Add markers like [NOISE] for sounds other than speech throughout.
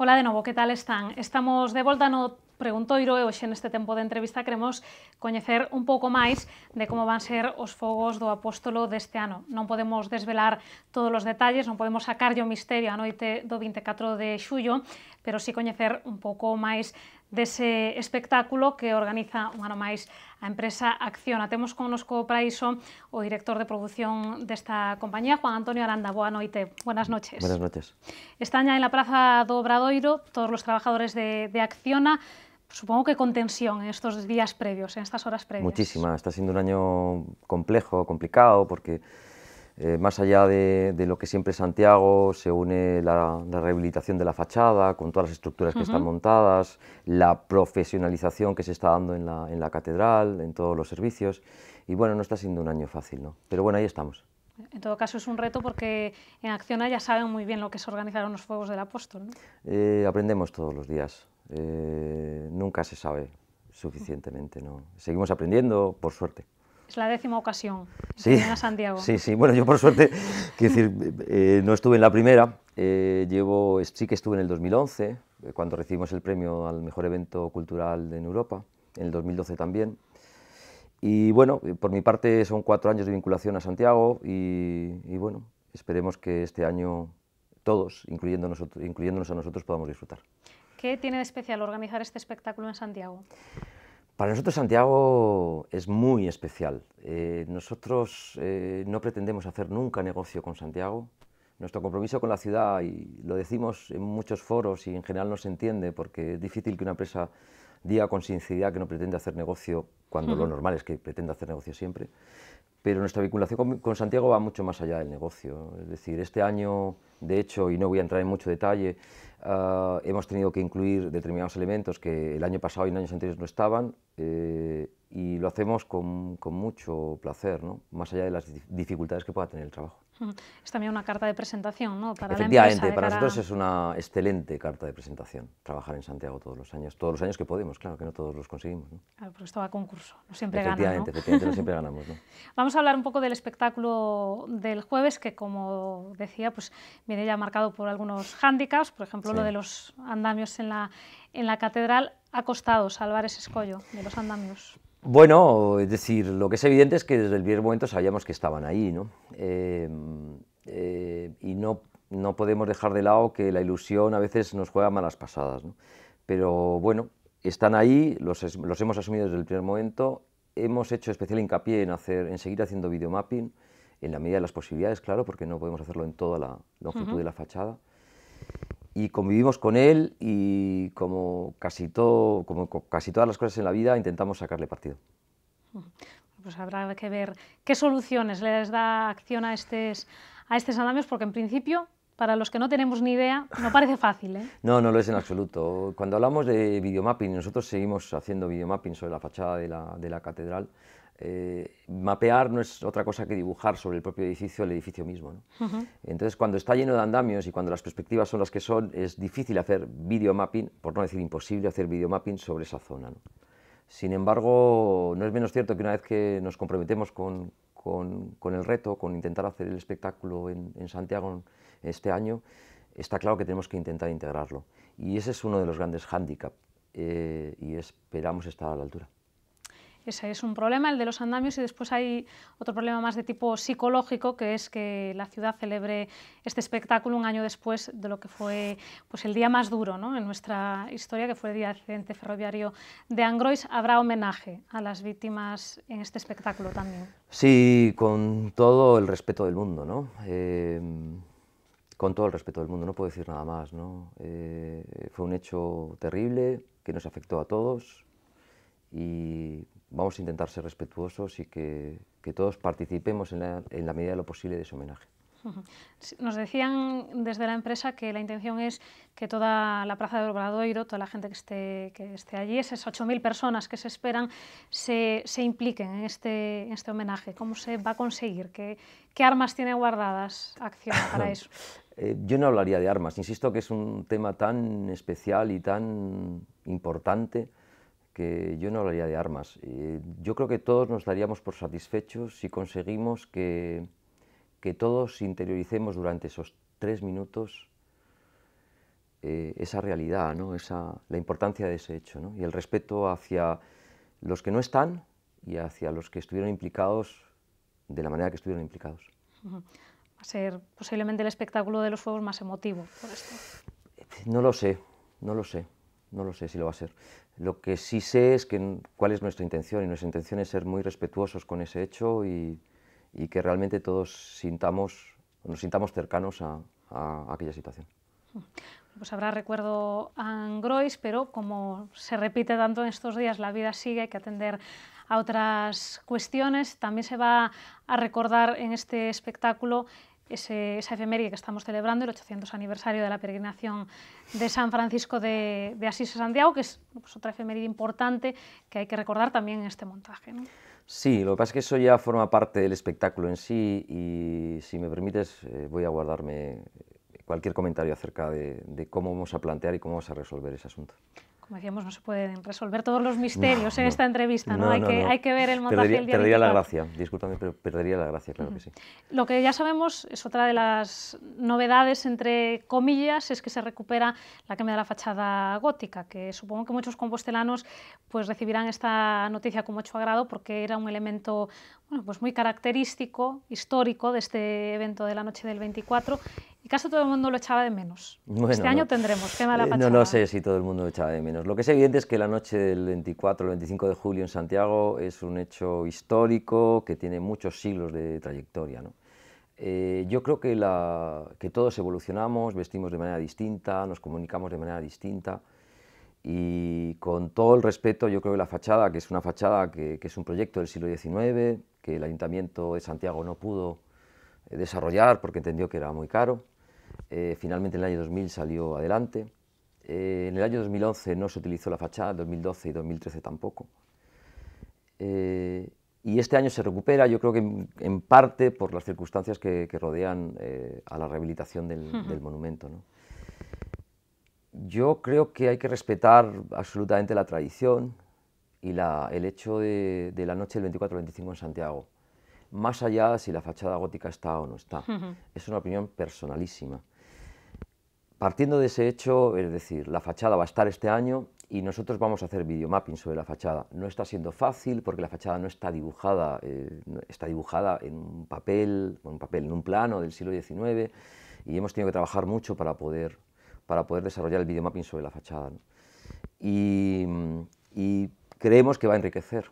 Ola de novo, que tal están? Estamos de volta no Preguntoiro e hoxe neste tempo de entrevista queremos coñecer un pouco máis de como van ser os fogos do apóstolo deste ano. Non podemos desvelar todos os detalles, non podemos sacarlle o misterio a noite do 24 de xullo, pero sí coñecer un pouco máis de ese espectáculo que organiza un ano máis a empresa Acciona. Temos connosco para iso o director de producción de esta compañía, Juan Antonio Aranda. Boa noite, buenas noches. Buenas noches. Están ya en la plaza do Obradoiro todos los trabajadores de, de Acciona. Supongo que con tensión en estos días previos, en estas horas previas. Muchísimas, Está siendo un año complejo, complicado, porque eh, más allá de, lo que siempre Santiago, se une la, rehabilitación de la fachada con todas las estructuras que están montadas, la profesionalización que se está dando en la, catedral, en todos los servicios. Y bueno, no está siendo un año fácil, ¿no? Pero bueno, ahí estamos. En todo caso es un reto porque en Acciona ya saben muy bien lo que es organizar los Fuegos del Apóstol. Eh, aprendemos todos los días. Eh, nunca se sabe suficientemente, ¿no? Seguimos aprendiendo, por suerte. Es la décima ocasión en Santiago. Sí, sí. Bueno, yo por suerte, quiero decir, eh, no estuve en la primera. Eh, llevo, sí que estuve en el 2011, eh, cuando recibimos el premio al mejor evento cultural en Europa, en el 2012 también. Y bueno, por mi parte son cuatro años de vinculación a Santiago y, bueno, esperemos que este año todos, incluyendo nosotros, incluyéndonos a nosotros, podamos disfrutar. ¿Qué tiene de especial organizar este espectáculo en Santiago? Para nosotros Santiago es muy especial. Eh, nosotros eh, no pretendemos hacer nunca negocio con Santiago. Nuestro compromiso con la ciudad, y lo decimos en muchos foros y en general no se entiende porque es difícil que una empresa diga con sinceridad que no pretende hacer negocio cuando lo normal es que pretenda hacer negocio siempre. Pero nuestra vinculación con Santiago va mucho más allá del negocio. Es decir, este año, de hecho, y no voy a entrar en mucho detalle, Ah, hemos tenido que incluir determinados elementos que el año pasado y en años anteriores no estaban eh, y lo hacemos con, mucho placer, ¿no? más allá de las dificultades que pueda tener el trabajo. Es también una carta de presentación, ¿no? Para la empresa, para nosotros es una excelente carta de presentación trabajar en Santiago todos los años, todos los años que podemos, claro que no todos los conseguimos. Claro, porque esto va a concurso, no siempre ganamos. Efectivamente, gana, efectivamente, no siempre ganamos. [LAUGHS] Vamos a hablar un poco del espectáculo del jueves, que como decía, pues viene ya marcado por algunos hándicaps, por ejemplo, lo de los andamios en la, en la catedral, ha costado salvar ese escollo de los andamios. Bueno, es decir, lo que es evidente es que desde el primer momento sabíamos que estaban ahí, ¿no? Em, eh, y no, no podemos dejar de lado que la ilusión a veces nos juega malas pasadas, ¿no? Pero bueno, están ahí, los, los, hemos asumido desde el primer momento, hemos hecho especial hincapié en, hacer, en seguir haciendo videomapping, en la medida de las posibilidades, claro, porque no podemos hacerlo en toda la longitud de la fachada y convivimos con él y como casi, todo, como casi todas las cosas en la vida intentamos sacarle partido. Pues habrá que ver qué soluciones les da acción a estos, a estos andamios, porque en principio, para los que no tenemos ni idea, no parece fácil. ¿eh? No, no lo es en absoluto. Cuando hablamos de videomapping, nosotros seguimos haciendo videomapping sobre la fachada de la, de la catedral, eh, mapear no es otra cosa que dibujar sobre el propio edificio el edificio mismo. Entonces, cuando está lleno de andamios y cuando las perspectivas son las que son, es difícil hacer videomapping, por no decir imposible hacer videomapping sobre esa zona. Sin embargo, no es menos cierto que una vez que nos comprometemos con, el reto, con intentar hacer el espectáculo en, Santiago este año, está claro que tenemos que intentar integrarlo. Y ese es uno de los grandes hándicaps eh, y esperamos estar a la altura. Ese es un problema, el de los andamios, y después hay otro problema más de tipo psicológico, que es que la ciudad celebre este espectáculo un año después de lo que fue pues, el día más duro ¿no? en nuestra historia, que fue el día de accidente ferroviario de Angrois. Habrá homenaje a las víctimas en este espectáculo también. Sí, con todo el respeto del mundo, ¿no? Eh, con todo el respeto del mundo, no puedo decir nada más. ¿no? Eh, fue un hecho terrible que nos afectó a todos y vamos a intentar ser respetuosos y que, que todos participemos en la, en la medida de lo posible de ese homenaje. Nos decían desde la empresa que la intención es que toda la plaza de Obradoiro, toda la gente que esté, que esté allí, esas 8.000 personas que se esperan, se, se impliquen en este, en este, homenaje. ¿Cómo se va a conseguir? ¿Qué, armas tiene guardadas Acción [COUGHS] para eso? Eh, yo no hablaría de armas. Insisto que es un tema tan especial y tan importante que yo no hablaría de armas. Eh, yo creo que todos nos daríamos por satisfechos si conseguimos que, todos interioricemos durante esos tres minutos eh, esa realidad, ¿no? esa, la importancia de ese hecho ¿no? y el respeto hacia los que no están y hacia los que estuvieron implicados de la manera que estuvieron implicados. Va a ser posiblemente el espectáculo de los fuegos más emotivo por esto. No lo sé, no lo sé, no lo sé si lo va a ser. Lo que sí sé es que, cuál es nuestra intención y nuestra intención es ser muy respetuosos con ese hecho y, que realmente todos sintamos, nos sintamos cercanos a, aquella situación. Hmm. Pues habrá recuerdo a Angrois, pero como se repite tanto en estos días, la vida sigue, hay que atender a otras cuestiones. También se va a recordar en este espectáculo esa efeméride que estamos celebrando, el 800 aniversario de la peregrinación de San Francisco de, de Asís a Santiago, que es pues, otra efeméride importante que hay que recordar también en este montaje. Sí, lo que pasa es que eso ya forma parte del espectáculo en sí y si me permites eh, voy a guardarme cualquier comentario acerca de, de cómo vamos a plantear y cómo vamos a resolver ese asunto como decíamos, no se pueden resolver todos los misterios en esta entrevista, ¿no? hay, que, ver el montaje del el Perdería la gracia, discúlpame, pero perdería la gracia, claro que sí. Lo que ya sabemos es otra de las novedades, entre comillas, es que se recupera la quema de la fachada gótica, que supongo que muchos compostelanos pues recibirán esta noticia con mucho agrado porque era un elemento bueno, pues muy característico, histórico de este evento de la noche del 24 y casi todo el mundo lo echaba de menos. este año tendremos, qué mala pachada. Eh, no, no sé si todo el mundo lo echaba de menos. Lo que es evidente es que la noche del 24 el 25 de julio en Santiago es un hecho histórico que tiene muchos siglos de trayectoria. Eh, yo creo que, la, que todos evolucionamos, vestimos de manera distinta, nos comunicamos de manera distinta y con todo el respeto, yo creo que la fachada, que es una fachada que, que es un proyecto del siglo XIX, que el Ayuntamiento de Santiago no pudo eh, desarrollar porque entendió que era muy caro. Eh, finalmente en el año 2000 salió adelante. Eh, en el año 2011 no se utilizó la fachada, 2012 y 2013 tampoco. y este año se recupera, yo creo que en, parte por las circunstancias que, rodean a la rehabilitación del, monumento. Yo creo que hay que respetar absolutamente la tradición, y la, el hecho de, de, la noche del 24-25 en Santiago, más allá de si la fachada gótica está o no está. Es una opinión personalísima. Partiendo de ese hecho, es decir, la fachada va a estar este año y nosotros vamos a hacer videomapping sobre la fachada. No está siendo fácil porque la fachada no está dibujada, eh, está dibujada en un papel, en un papel, en un plano del siglo XIX y hemos tenido que trabajar mucho para poder, para poder desarrollar el videomapping sobre la fachada. Y, y creemos que va a enriquecer,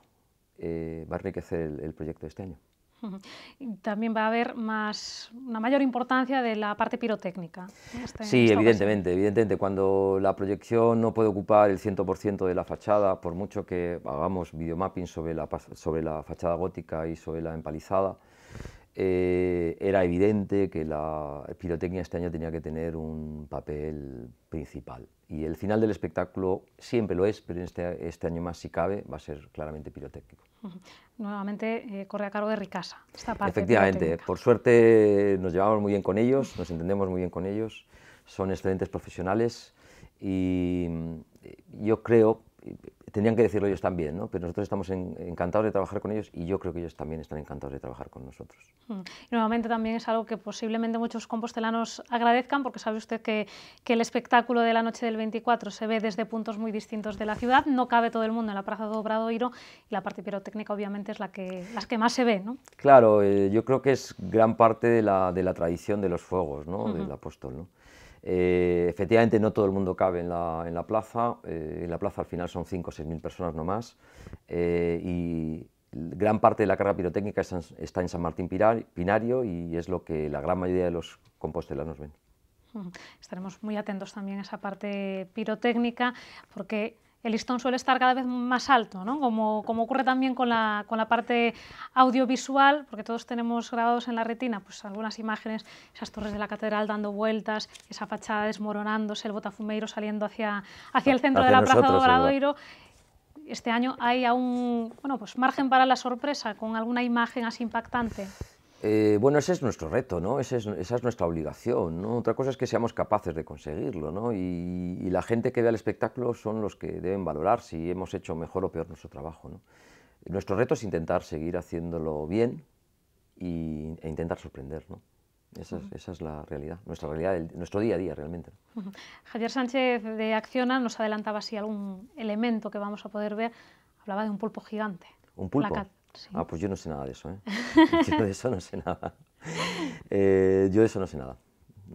eh, va a enriquecer el, proyecto este año. [LAUGHS] También va a haber más, una mayor importancia de la parte pirotécnica. Este, sí, evidentemente, evidentemente. Cuando la proyección no puede ocupar el 100% de la fachada, por mucho que hagamos videomapping sobre la, sobre la fachada gótica y sobre la empalizada, eh, era evidente que la pirotecnia este año tenía que tener un papel principal y el final del espectáculo siempre lo es, pero este, este año más si cabe va a ser claramente pirotécnico. Nuevamente eh, corre a cargo de Ricasa esta parte. Efectivamente, por suerte nos llevamos muy bien con ellos, nos entendemos muy bien con ellos, son excelentes profesionales y eh, yo creo tendrían que decirlo ellos también, ¿no? pero nosotros estamos encantados de trabajar con ellos y yo creo que ellos también están encantados de trabajar con nosotros. Mm. Y nuevamente también es algo que posiblemente muchos compostelanos agradezcan porque sabe usted que, el espectáculo de la noche del 24 se ve desde puntos muy distintos de la ciudad, no cabe todo el mundo en la Plaza de Obradoiro y la parte pirotécnica obviamente es la que, las que más se ve. ¿no? Claro, eh, yo creo que es gran parte de la, tradición de los fuegos, ¿no? del apóstol. ¿no? Eh, efectivamente, no todo el mundo cabe en la, en la plaza. Eh, en la plaza al final son 5 o 6 mil personas nomás. Eh, y gran parte de la carga pirotécnica está en San Martín Pinario y es lo que la gran mayoría de los compostelanos ven. Estaremos muy atentos también a esa parte pirotécnica porque el listón suele estar cada vez más alto, ¿no? como, ocurre también con la, parte audiovisual, porque todos tenemos grabados en la retina pues, algunas imágenes, esas torres de la catedral dando vueltas, esa fachada desmoronándose, el botafumeiro saliendo hacia, hacia el ah, centro de la Plaza de Obradoiro. Este año hay aún bueno, pues, margen para la sorpresa con alguna imagen así impactante. Eh, bueno, ese es nuestro reto, ¿no? esa es nuestra obligación, Otra cosa es que seamos capaces de conseguirlo, Y, la gente que ve el espectáculo son los que deben valorar si hemos hecho mejor o peor nuestro trabajo, Nuestro reto es intentar seguir haciéndolo bien y, e intentar sorprender, Esa es, la realidad, nuestra realidad, nuestro día a día realmente. Javier Sánchez de Acciona nos adelantaba si algún elemento que vamos a poder ver. Hablaba de un pulpo gigante. Un pulpo. Ah, pues yo no sé nada de eso, ¿eh? [LAUGHS] yo de eso no sé nada. Eh, yo de eso no sé nada.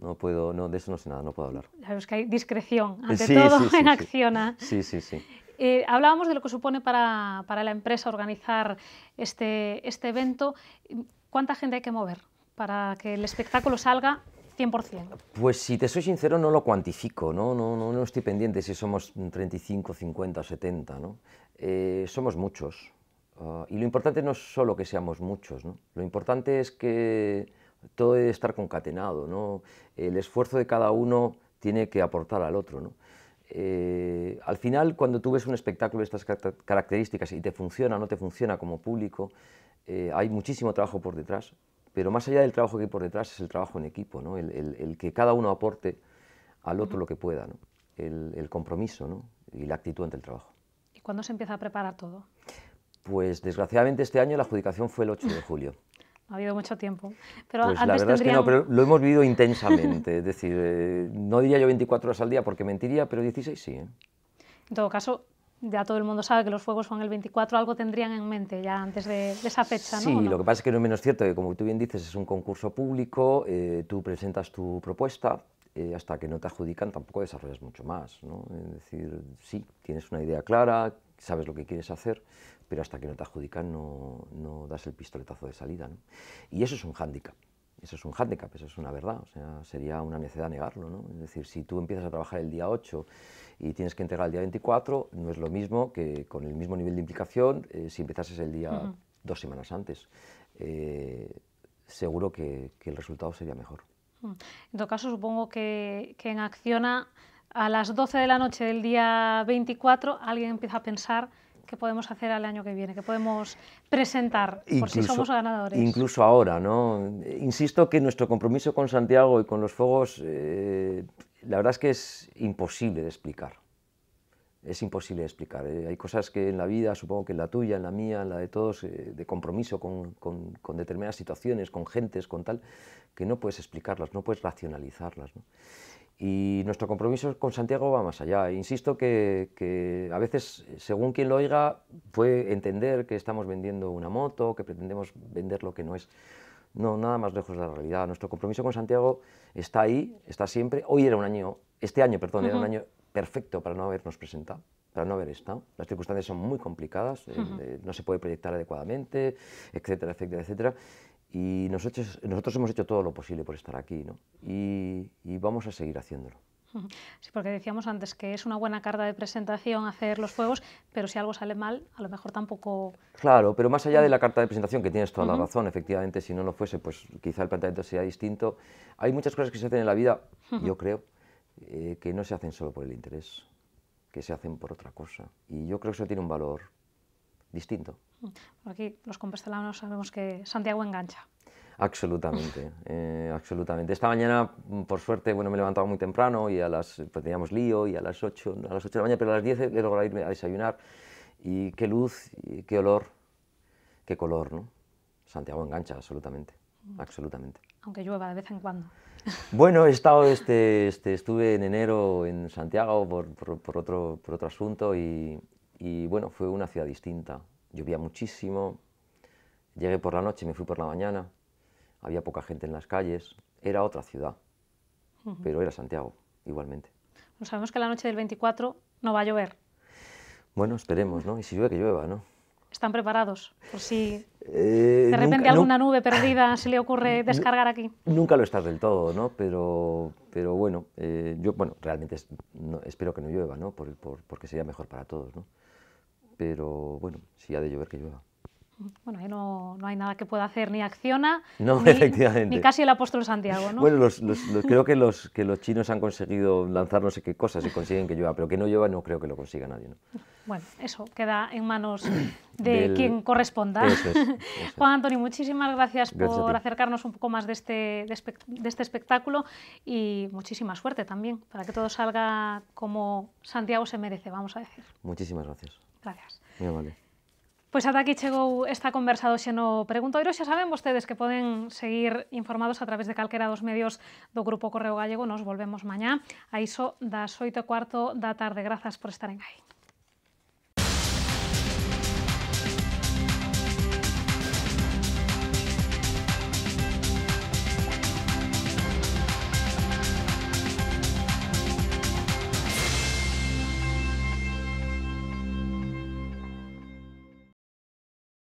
No puedo, no, de eso no sé nada, no puedo hablar. es que hay discreción, ante todo, en Acciona. ¿ah? Sí, sí, sí. Eh, hablábamos de lo que supone para, para, la empresa organizar este, este evento. ¿Cuánta gente hay que mover para que el espectáculo salga 100%? Pues si te soy sincero, no lo cuantifico, ¿no? No, no, estoy pendiente si somos 35, 50 70, ¿no? Eh, somos muchos, Ah, y lo importante no es solo que seamos muchos, lo importante es que todo debe estar concatenado, el esfuerzo de cada uno tiene que aportar al otro. Eh, al final, cuando tú ves un espectáculo de estas características y te funciona o no te funciona como público, eh, hay muchísimo trabajo por detrás, pero más allá del trabajo que hay por detrás es el trabajo en equipo, el, que cada uno aporte al otro lo que pueda, el, el, compromiso y la actitud ante el trabajo. ¿Y cuándo se empieza a preparar todo? Pues desgraciadamente este año la adjudicación fue el 8 de julio. [LAUGHS] Ha habido mucho tiempo. Pero pues la verdad es que no, pero lo hemos vivido intensamente. [LAUGHS] es decir, eh, no diría yo 24 horas al día porque mentiría, pero 16 sí. ¿eh? En todo caso, ya todo el mundo sabe que los fuegos son el 24, algo tendrían en mente ya antes de, esa fecha, ¿no? Sí, lo que pasa es que no es menos cierto que, como tú bien dices, es un concurso público, eh, tú presentas tu propuesta, hasta que no te adjudican tampoco desarrollas mucho más, ¿no? Es decir, sí, tienes una idea clara, sabes lo que quieres hacer, pero hasta que no te adjudican no, das el pistoletazo de salida. Y eso es un hándicap, eso es un hándicap, eso es una verdad, o sea, sería una necedad negarlo. ¿no? Es decir, si tú empiezas a trabajar el día 8 y tienes que entregar el día 24, no es lo mismo que con el mismo nivel de implicación eh, si empezases el día dos semanas antes. Eh, seguro que, el resultado sería mejor. Hmm. En todo caso, supongo que, que en Acciona a las 12 de la noche del día 24 alguien empieza a pensar qué podemos hacer al año que viene, qué podemos presentar por si somos ganadores. Incluso ahora, ¿no? Insisto que nuestro compromiso con Santiago y con los fuegos, eh, la verdad es que es imposible de explicar. Es imposible de explicar. Eh, hay cosas que en la vida, supongo que en la tuya, en la mía, en la de todos, eh, de compromiso con, determinadas situaciones, con gentes, con tal, que no puedes explicarlas, no puedes racionalizarlas. ¿no? Y nuestro compromiso con Santiago va más allá. Insisto que, a veces, según quien lo oiga, puede entender que estamos vendiendo una moto, que pretendemos vender lo que no es. No, nada más lejos de la realidad. Nuestro compromiso con Santiago está ahí, está siempre. Hoy era un año, este año, perdón, era un año perfecto para no habernos presentado, para no haber estado. Las circunstancias son muy complicadas, eh, eh, no se puede proyectar adecuadamente, etcétera, etcétera, etcétera. Y nosotros, nosotros hemos hecho todo lo posible por estar aquí, ¿no? Y, vamos a seguir haciéndolo. Sí, porque decíamos antes que es una buena carta de presentación hacer los fuegos, pero si algo sale mal, a lo mejor tampoco... Claro, pero más allá de la carta de presentación, que tienes toda la razón, efectivamente, si no lo fuese, pues quizá el planteamiento sería distinto. Hay muchas cosas que se hacen en la vida, yo creo, eh, que no se hacen solo por el interés, que se hacen por otra cosa. Y yo creo que eso tiene un valor distinto. Aquí los compostelanos sabemos que Santiago engancha. Absolutamente, [LAUGHS] eh, absolutamente. Esta mañana, mm, por suerte, bueno, me levantaba muy temprano y a las, pues, teníamos lío y a las 8, a las de la mañana, pero a las 10 he logrado irme a desayunar y qué luz, qué olor, qué color, ¿no? Santiago engancha, absolutamente, mm. absolutamente. Aunque llueva de vez en cuando. [LAUGHS] Bueno, he estado, este, este, estuve en enero en Santiago por otro, por otro asunto y, y bueno, fue una ciudad distinta. Llovía muchísimo, llegué por la noche, y me fui por la mañana, había poca gente en las calles, era otra ciudad, pero era Santiago igualmente. no pues sabemos que la noche del 24 no va a llover. Bueno, esperemos, ¿no? Y si llueve, que llueva, ¿no? ¿Están preparados? Por si eh, de repente alguna nube perdida se le ocurre [LAUGHS] descargar aquí. Nunca lo estás del todo, ¿no? Pero, pero bueno, eh, yo bueno, realmente espero que no llueva, ¿no? porque sería mejor para todos, ¿no? pero bueno, si ha de llover, que llueva. Bueno, ahí no, hay nada que pueda hacer ni Acciona, no, ni, efectivamente. ni casi el apóstol Santiago, ¿no? Bueno, creo que los, que los chinos han conseguido lanzar no sé qué cosas y consiguen que llueva, pero que no llueva no creo que lo consiga nadie, ¿no? Bueno, eso queda en manos [COUGHS] de quien corresponda. [LAUGHS] Juan Antonio, muchísimas gracias, por acercarnos un poco más de este, de este espectáculo y muchísima suerte también para que todo salga como Santiago se merece, vamos a decir. Muchísimas gracias. Grazas. Muy amable. Pois ata aquí chegou esta conversa do Xeno Preguntoiro. Xa saben vostedes que poden seguir informados a través de calquera dos medios do Grupo Correo Gallego. Nos volvemos mañá a iso das 8 e cuarto da tarde. Grazas por estaren aí.